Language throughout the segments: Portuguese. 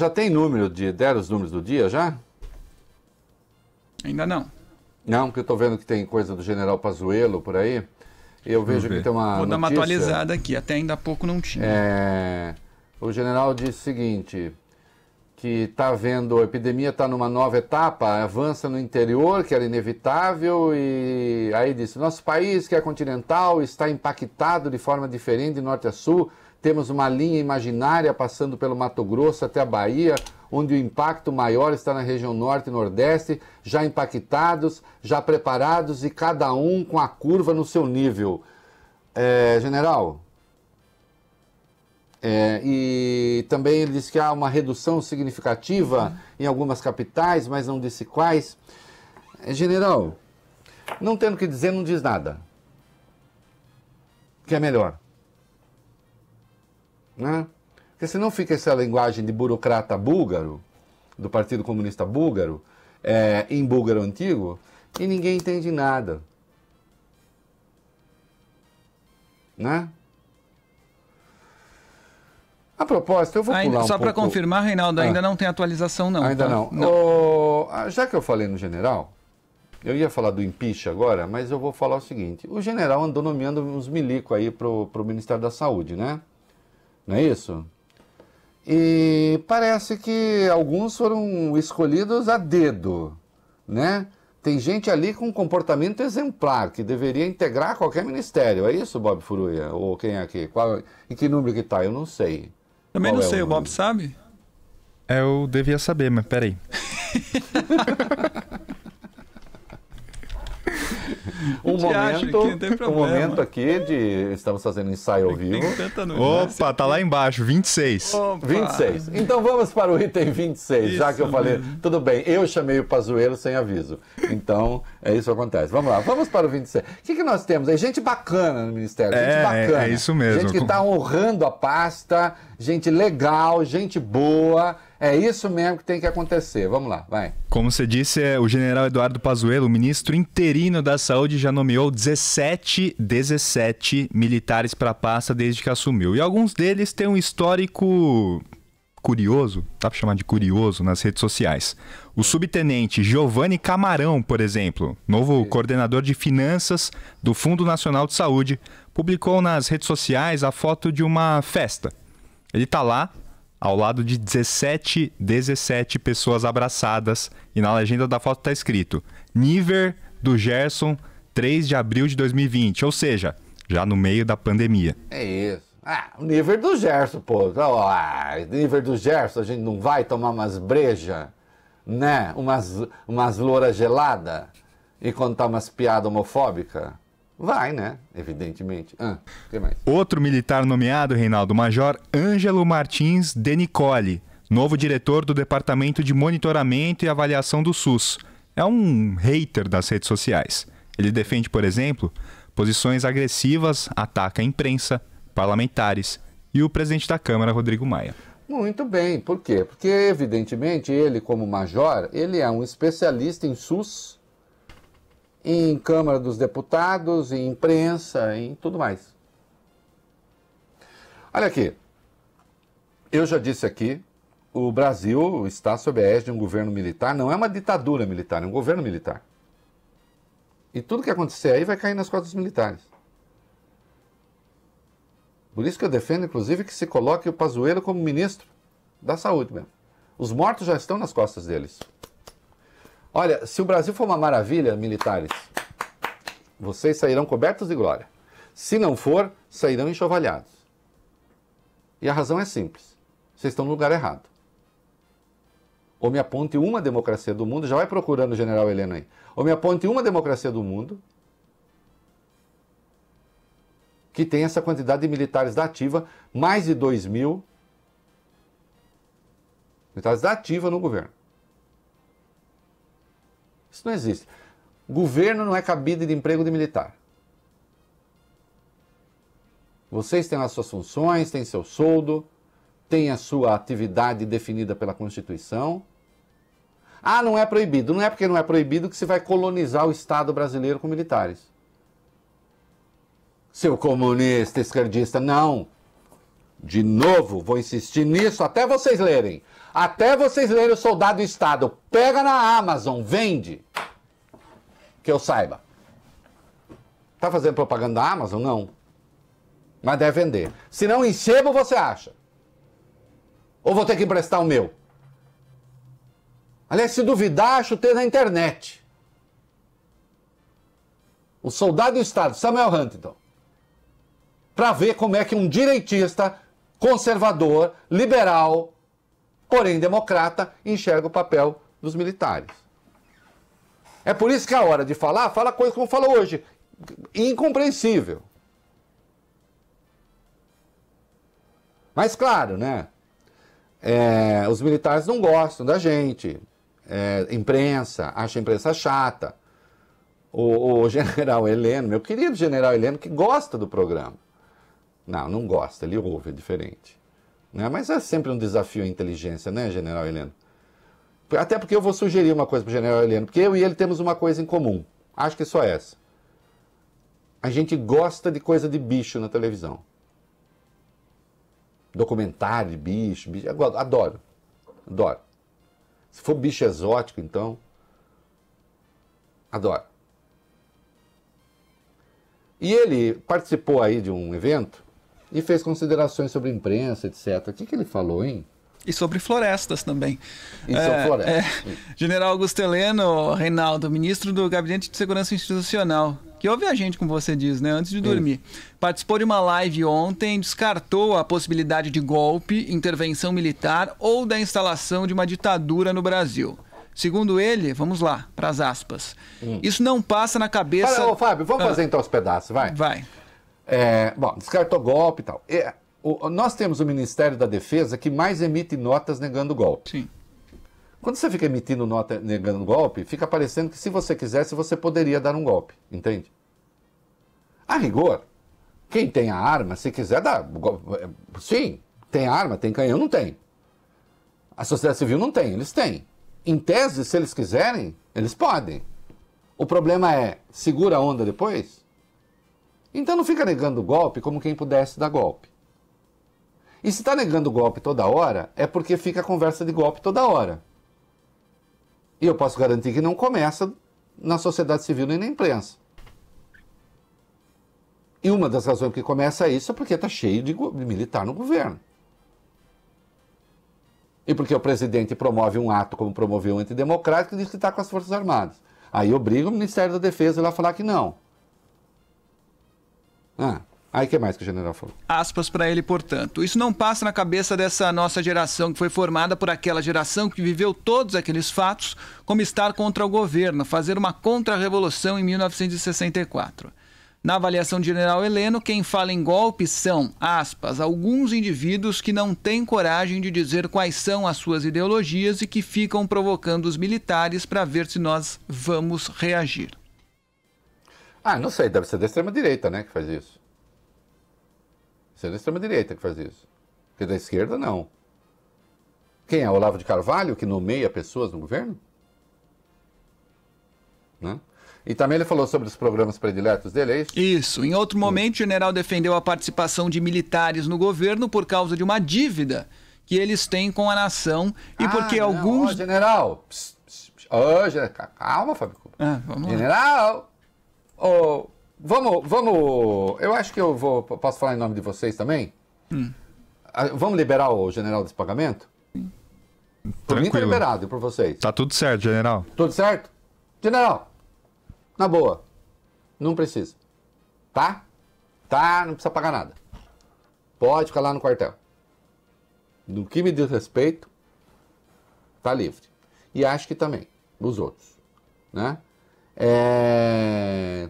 Já tem número de. Deram os números do dia já? Ainda não. Não, porque eu estou vendo que tem coisa do general Pazuello por aí. Eu vejo que tem uma. Vou notícia. dar uma atualizada aqui, até ainda há pouco não tinha. É... O general diz o seguinte: que está vendo, a epidemia está numa nova etapa, avança no interior, que era inevitável, e aí disse: nosso país, que é continental, está impactado de forma diferente de norte a sul temos uma linha imaginária passando pelo Mato Grosso até a Bahia, onde o impacto maior está na região norte e nordeste, já impactados, já preparados e cada um com a curva no seu nível. É, general, é, e também ele disse que há uma redução significativa em algumas capitais, mas não disse quais. É, general, não tendo o que dizer, não diz nada. Que é melhor. Né? Porque senão fica essa linguagem de burocrata búlgaro, do Partido Comunista Búlgaro, é, em búlgaro antigo, e ninguém entende nada. Né? A propósito, eu vou pular Só para confirmar, Reinaldo, ainda ah. não tem atualização, não. Ainda tá? não. não. O... Ah, já que eu falei no general, eu ia falar do impeachment agora, mas eu vou falar o seguinte. O general andou nomeando uns milico aí para pro Ministério da Saúde, né? não é isso? E parece que alguns foram escolhidos a dedo, né? Tem gente ali com um comportamento exemplar, que deveria integrar qualquer ministério. É isso, Bob Furuia? Ou quem é aqui? Qual, em que número que está? Eu não sei. Também Qual não é sei, o, o Bob sabe? É, eu devia saber, mas peraí. um momento, aqui, um momento aqui de estamos fazendo ensaio ao vivo. Opa, tá lá embaixo, 26. Opa. 26. Então vamos para o item 26, isso já que eu falei, mesmo. tudo bem, eu chamei o Pazuello sem aviso. Então, é isso que acontece. Vamos lá, vamos para o 26. O que, que nós temos Gente bacana no ministério, gente é, é bacana. É, é isso mesmo. Gente que está honrando a pasta, gente legal, gente boa é isso mesmo que tem que acontecer. Vamos lá, vai. Como você disse, é, o general Eduardo Pazuello, ministro interino da Saúde, já nomeou 17, 17 militares para a pasta desde que assumiu. E alguns deles têm um histórico curioso, dá para chamar de curioso nas redes sociais. O subtenente Giovanni Camarão, por exemplo, novo coordenador de finanças do Fundo Nacional de Saúde, publicou nas redes sociais a foto de uma festa. Ele está lá ao lado de 17, 17 pessoas abraçadas. E na legenda da foto está escrito: Niver do Gerson, 3 de abril de 2020. Ou seja, já no meio da pandemia. É isso. Ah, o nível do Gerson, pô. Tá ah, nível do Gerson, a gente não vai tomar umas breja, né? Umas, umas louras gelada e contar umas piadas homofóbicas? Vai, né? Evidentemente. Ah, que mais? Outro militar nomeado, Reinaldo, Major Ângelo Martins De Nicole, novo diretor do Departamento de Monitoramento e Avaliação do SUS. É um hater das redes sociais. Ele defende, por exemplo, posições agressivas, ataca a imprensa, parlamentares e o presidente da Câmara, Rodrigo Maia. Muito bem, por quê? Porque, evidentemente, ele, como major, ele é um especialista em SUS, em Câmara dos Deputados, em imprensa, em tudo mais. Olha aqui, eu já disse aqui, o Brasil está sob a égide de um governo militar, não é uma ditadura militar, é um governo militar. E tudo que acontecer aí vai cair nas costas dos militares. Por isso que eu defendo, inclusive, que se coloque o Pazuello como ministro da saúde mesmo. Os mortos já estão nas costas deles. Olha, se o Brasil for uma maravilha, militares, vocês sairão cobertos de glória. Se não for, sairão enxovalhados. E a razão é simples: vocês estão no lugar errado. Ou me aponte uma democracia do mundo, já vai procurando o general Helena aí. Ou me aponte uma democracia do mundo que tem essa quantidade de militares da ativa, mais de 2 mil militares da ativa no governo. Isso não existe. Governo não é cabide de emprego de militar. Vocês têm as suas funções, têm seu soldo, têm a sua atividade definida pela Constituição. Ah, não é proibido. Não é porque não é proibido que se vai colonizar o Estado brasileiro com militares. Seu comunista, esquerdista, não. De novo, vou insistir nisso até vocês lerem. Até vocês lerem o Soldado Estado. Pega na Amazon, vende. Que eu saiba. Tá fazendo propaganda da Amazon? Não. Mas deve vender. Se não em sebo, você acha. Ou vou ter que emprestar o meu. Aliás, se duvidar, ter na internet. O Soldado do Estado, Samuel Huntington. Para ver como é que um direitista, conservador, liberal, porém democrata, enxerga o papel dos militares. É por isso que é a hora de falar, fala coisa como falou hoje, incompreensível. Mas claro, né? É, os militares não gostam da gente, é, imprensa, acha a imprensa chata. O, o, general Heleno, meu querido general Heleno, que gosta do programa. Não, não gosta, ele ouve, é diferente. Né? Mas é sempre um desafio a inteligência, né, General Heleno? Até porque eu vou sugerir uma coisa para o General Heleno, porque eu e ele temos uma coisa em comum. Acho que só essa. A gente gosta de coisa de bicho na televisão. Documentário de bicho, bicho. Adoro. Adoro. Se for bicho exótico, então. Adoro. E ele participou aí de um evento e fez considerações sobre imprensa, etc. O que, que ele falou, hein? E sobre florestas também. E é, florestas. É, General Augusto Heleno Reinaldo, ministro do Gabinete de Segurança Institucional, que ouve a gente, como você diz, né, antes de dormir. Isso. Participou de uma live ontem, descartou a possibilidade de golpe, intervenção militar ou da instalação de uma ditadura no Brasil. Segundo ele, vamos lá, para as aspas. Hum. Isso não passa na cabeça. Fala, ô, Fábio, vamos ah. fazer então os pedaços, vai. Vai. É, bom, descartou golpe e tal. É, o, nós temos o Ministério da Defesa que mais emite notas negando golpe. Sim. Quando você fica emitindo nota negando golpe, fica parecendo que se você quisesse, você poderia dar um golpe, entende? A rigor, quem tem a arma, se quiser dar. É, sim, tem arma, tem canhão, não tem. A sociedade civil não tem, eles têm. Em tese, se eles quiserem, eles podem. O problema é, segura a onda depois? Então não fica negando o golpe como quem pudesse dar golpe. E se está negando golpe toda hora, é porque fica a conversa de golpe toda hora. E eu posso garantir que não começa na sociedade civil nem na imprensa. E uma das razões que começa isso é porque está cheio de militar no governo. E porque o presidente promove um ato como promoveu um antidemocrático e diz que está com as Forças Armadas. Aí obriga o Ministério da Defesa lá a falar que não. Ah, Aí que mais que o general falou? Aspas para ele, portanto. Isso não passa na cabeça dessa nossa geração que foi formada por aquela geração que viveu todos aqueles fatos, como estar contra o governo, fazer uma contra-revolução em 1964. Na avaliação do general Heleno, quem fala em golpe são, aspas, alguns indivíduos que não têm coragem de dizer quais são as suas ideologias e que ficam provocando os militares para ver se nós vamos reagir. Ah, não sei, deve ser da extrema-direita, né, que faz isso. Deve ser é da extrema-direita que faz isso. Porque da esquerda, não. Quem é? Olavo de Carvalho, que nomeia pessoas no governo? Né? E também ele falou sobre os programas prediletos dele, é isso? Isso. Em outro hum. momento, o general defendeu a participação de militares no governo por causa de uma dívida que eles têm com a nação e ah, porque não, alguns. Ó, general! Pss, pss, general! Calma, Fábio. Ah, general! Oh, vamos, vamos. Eu acho que eu vou. Posso falar em nome de vocês também? Hum. Ah, vamos liberar o general desse pagamento? tranquilo Por mim tá liberado, e por vocês? Tá tudo certo, general. Tudo certo? General, na boa. Não precisa. Tá? Tá, não precisa pagar nada. Pode ficar lá no quartel. No que me diz respeito, tá livre. E acho que também, os outros. Né? É...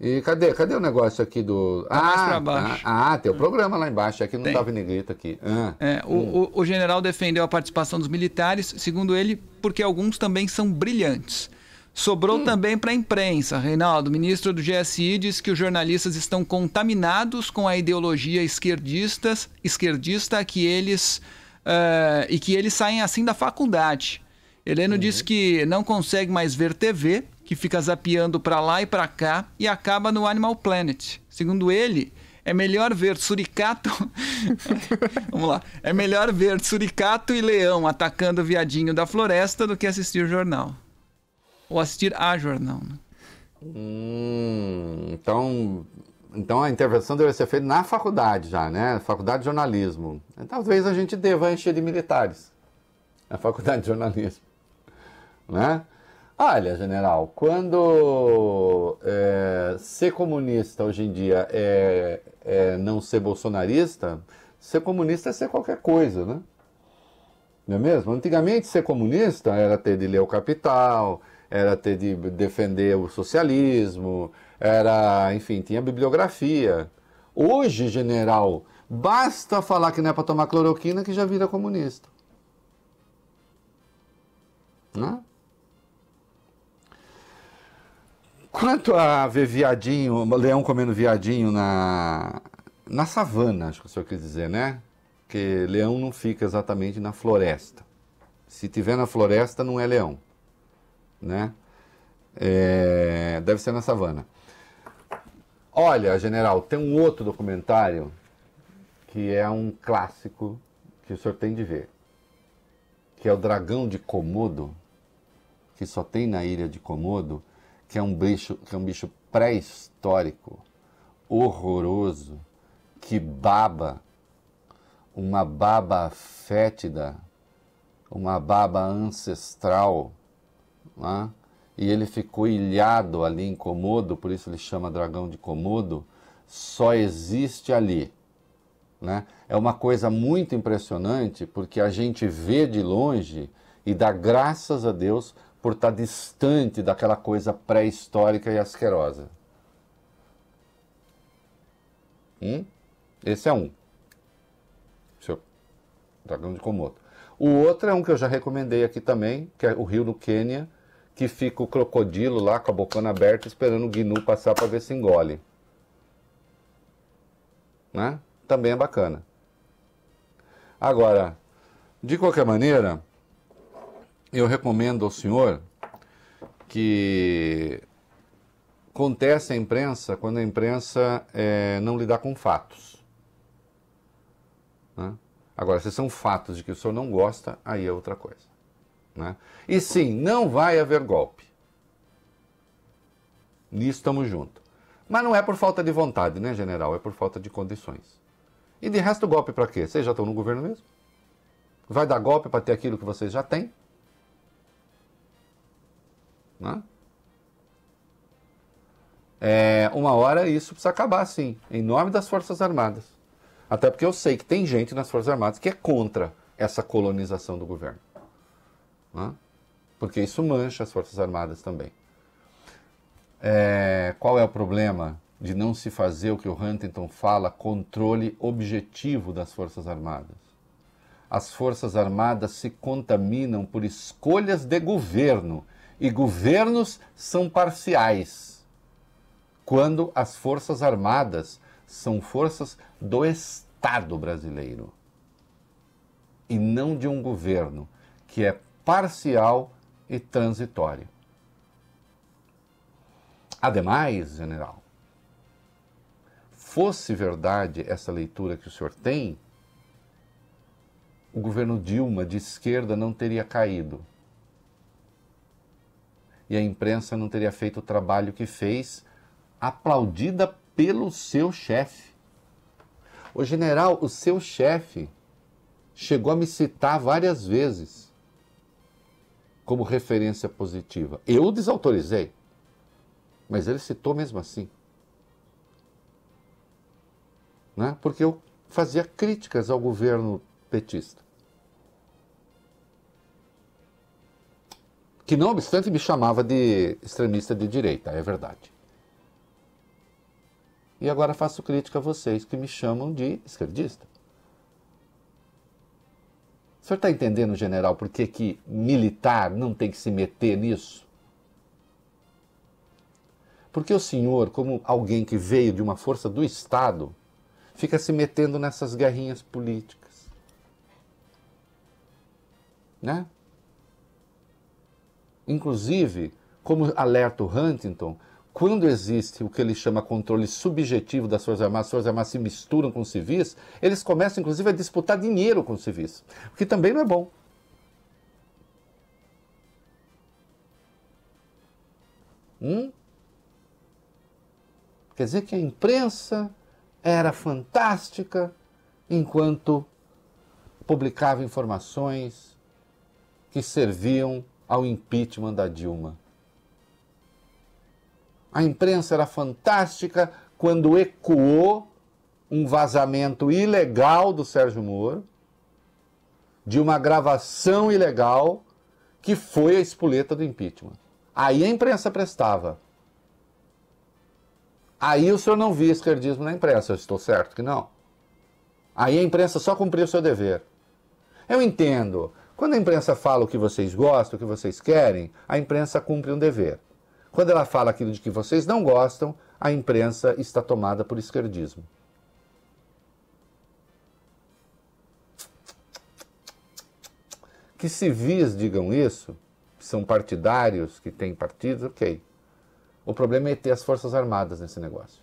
E cadê, cadê o negócio aqui do. Tá ah, Ah, ah, tem o programa lá embaixo, aqui é não estava negrito aqui. Ah. É, o, hum. o, o general defendeu a participação dos militares, segundo ele, porque alguns também são brilhantes. Sobrou hum. também para a imprensa. Reinaldo, ministro do GSI, diz que os jornalistas estão contaminados com a ideologia esquerdistas, esquerdista que eles, uh, e que eles saem assim da faculdade. Heleno hum. diz que não consegue mais ver TV que fica zapeando para lá e para cá e acaba no Animal Planet. Segundo ele, é melhor ver suricato. Vamos lá. É melhor ver suricato e leão atacando o viadinho da floresta do que assistir o jornal. Ou assistir a jornal. Né? Hum, então, então a intervenção deve ser feita na faculdade já, né? Faculdade de jornalismo. Talvez a gente deva encher de militares. A faculdade de jornalismo. Né? Olha, general, quando é, ser comunista hoje em dia é, é, não ser bolsonarista, ser comunista é ser qualquer coisa, né? Não é mesmo? Antigamente, ser comunista era ter de ler o Capital, era ter de defender o socialismo, era, enfim, tinha bibliografia. Hoje, general, basta falar que não é para tomar cloroquina que já vira comunista. Né? quanto a ver viadinho, leão comendo viadinho na, na savana, acho que o senhor quis dizer, né? Que leão não fica exatamente na floresta. Se tiver na floresta, não é leão, né? É, deve ser na savana. Olha, general, tem um outro documentário que é um clássico que o senhor tem de ver, que é o Dragão de Komodo, que só tem na ilha de Komodo que é um bicho, que é um bicho pré-histórico, horroroso, que baba, uma baba fétida, uma baba ancestral, né? e ele ficou ilhado ali em Komodo, por isso ele chama dragão de Komodo, só existe ali. Né? É uma coisa muito impressionante, porque a gente vê de longe e dá graças a Deus por estar tá distante daquela coisa pré-histórica e asquerosa. Hum? Esse é um. Seu dragão de Komodo. O outro é um que eu já recomendei aqui também, que é o rio no Quênia, que fica o crocodilo lá com a bocana aberta esperando o gnu passar para ver se engole. Né? Também é bacana. Agora, de qualquer maneira, eu recomendo ao senhor que acontece a imprensa quando a imprensa é, não lidar com fatos. Né? Agora, se são fatos de que o senhor não gosta, aí é outra coisa. Né? E sim, não vai haver golpe. Nisso estamos juntos. Mas não é por falta de vontade, né, general? É por falta de condições. E de resto, golpe para quê? Vocês já estão no governo mesmo? Vai dar golpe para ter aquilo que vocês já têm? Né? É, uma hora isso precisa acabar, sim, em nome das Forças Armadas. Até porque eu sei que tem gente nas Forças Armadas que é contra essa colonização do governo. Né? Porque isso mancha as Forças Armadas também. É, qual é o problema de não se fazer o que o Huntington fala, controle objetivo das Forças Armadas? As Forças Armadas se contaminam por escolhas de governo e governos são parciais, quando as Forças Armadas são forças do Estado brasileiro e não de um governo que é parcial e transitório. Ademais, general, fosse verdade essa leitura que o senhor tem, o governo Dilma de esquerda não teria caído e a imprensa não teria feito o trabalho que fez, aplaudida pelo seu chefe. O general, o seu chefe, chegou a me citar várias vezes como referência positiva. Eu o desautorizei, mas ele citou mesmo assim. Né? Porque eu fazia críticas ao governo petista. que não obstante me chamava de extremista de direita, é verdade. E agora faço crítica a vocês que me chamam de esquerdista. O senhor está entendendo, general, por que, que militar não tem que se meter nisso? Porque o senhor, como alguém que veio de uma força do Estado, fica se metendo nessas guerrinhas políticas. Né? Inclusive, como alerta o Huntington, quando existe o que ele chama controle subjetivo das Forças Armadas, as Forças Armadas se misturam com os civis, eles começam inclusive a disputar dinheiro com os civis, o que também não é bom. Hum? Quer dizer que a imprensa era fantástica enquanto publicava informações que serviam ao impeachment da Dilma. A imprensa era fantástica quando ecoou um vazamento ilegal do Sérgio Moro, de uma gravação ilegal que foi a espoleta do impeachment. Aí a imprensa prestava. Aí o senhor não via esquerdismo na imprensa, eu estou certo que não. Aí a imprensa só cumpriu o seu dever. Eu entendo, quando a imprensa fala o que vocês gostam, o que vocês querem, a imprensa cumpre um dever. Quando ela fala aquilo de que vocês não gostam, a imprensa está tomada por esquerdismo. Que civis digam isso, que são partidários, que têm partido, ok. O problema é ter as Forças Armadas nesse negócio.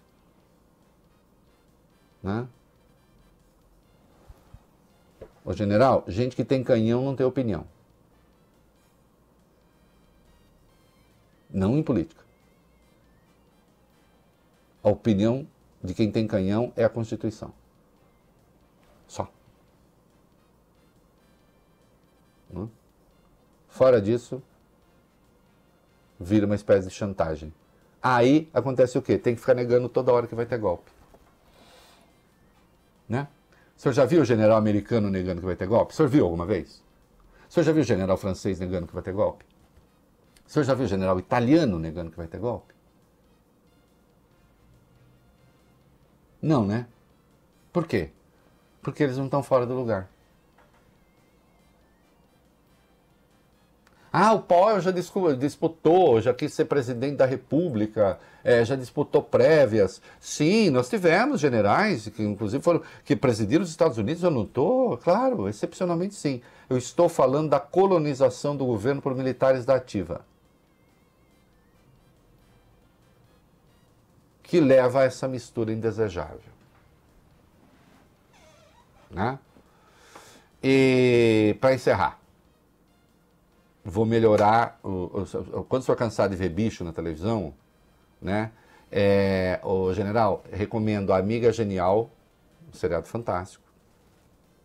Né? Ô general, gente que tem canhão não tem opinião. Não em política. A opinião de quem tem canhão é a Constituição. Só. Hum? Fora disso, vira uma espécie de chantagem. Aí acontece o quê? Tem que ficar negando toda hora que vai ter golpe. Né? O senhor já viu o general americano negando que vai ter golpe? O senhor viu alguma vez? O senhor já viu o general francês negando que vai ter golpe? O senhor já viu o general italiano negando que vai ter golpe? Não, né? Por quê? Porque eles não estão fora do lugar. Ah, o Paulo já disputou, já quis ser presidente da República, é, já disputou prévias. Sim, nós tivemos generais que, inclusive, foram que presidiram os Estados Unidos. Eu não estou, claro, excepcionalmente sim. Eu estou falando da colonização do governo por militares da ativa. que leva a essa mistura indesejável. Né? E para encerrar, vou melhorar. O, o, quando estou cansado de ver bicho na televisão, né? É, o general, recomendo a Amiga Genial, um seriado fantástico.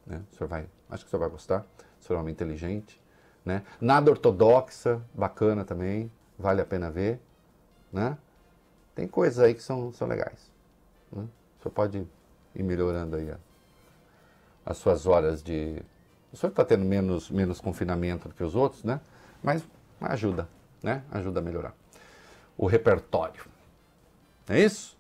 Né? O senhor vai, acho que o senhor vai gostar. O senhor é um homem inteligente. Né? Nada ortodoxa, bacana também, vale a pena ver. Né? Tem coisas aí que são, são legais. Né? O senhor pode ir melhorando aí a, as suas horas de o senhor está tendo menos, menos confinamento do que os outros, né? Mas ajuda, né? Ajuda a melhorar. O repertório. É isso?